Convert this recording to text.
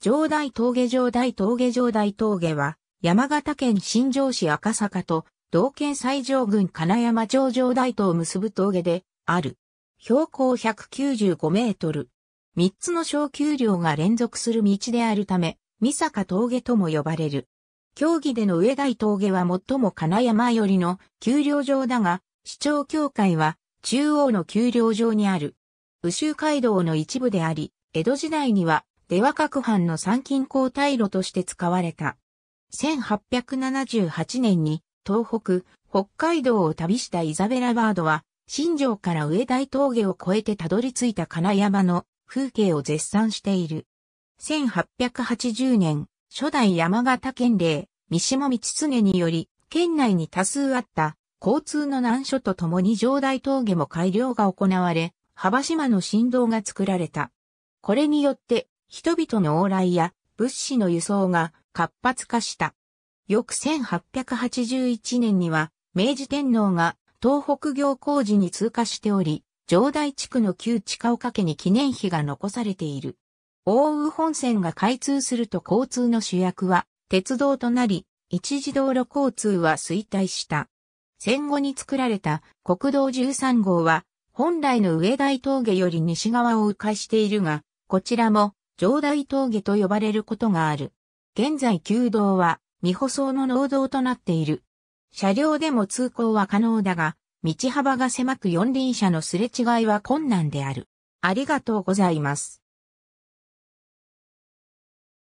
上大峠上大峠上大峠は、山形県新城市赤坂と、道県西条郡金山町上大とを結ぶ峠で、ある。標高195メートル。三つの小丘陵が連続する道であるため、三坂峠とも呼ばれる。競技での上大峠は最も金山寄りの丘陵上だが、市長協会は中央の丘陵上にある。宇宙街道の一部であり、江戸時代には出羽各藩の参勤交代路として使われた。1878年に東北、北海道を旅したイザベラ・バードは、新城から上大峠を越えてたどり着いた金山の風景を絶賛している。1880年、初代山形県令、三島道常により、県内に多数あった交通の難所とともに上大峠も改良が行われ、幅島の振動が作られた。これによって人々の往来や物資の輸送が活発化した。翌1881年には、明治天皇が東北行工事に通過しており、城大地区の旧地下をかけに記念碑が残されている。大宇本線が開通すると交通の主役は鉄道となり、一時道路交通は衰退した。戦後に作られた国道13号は、本来の上大峠より西側を迂回しているが、こちらも上大峠と呼ばれることがある。現在旧道は、未舗装の農道となっている。車両でも通行は可能だが、道幅が狭く四輪車のすれ違いは困難である。ありがとうございます。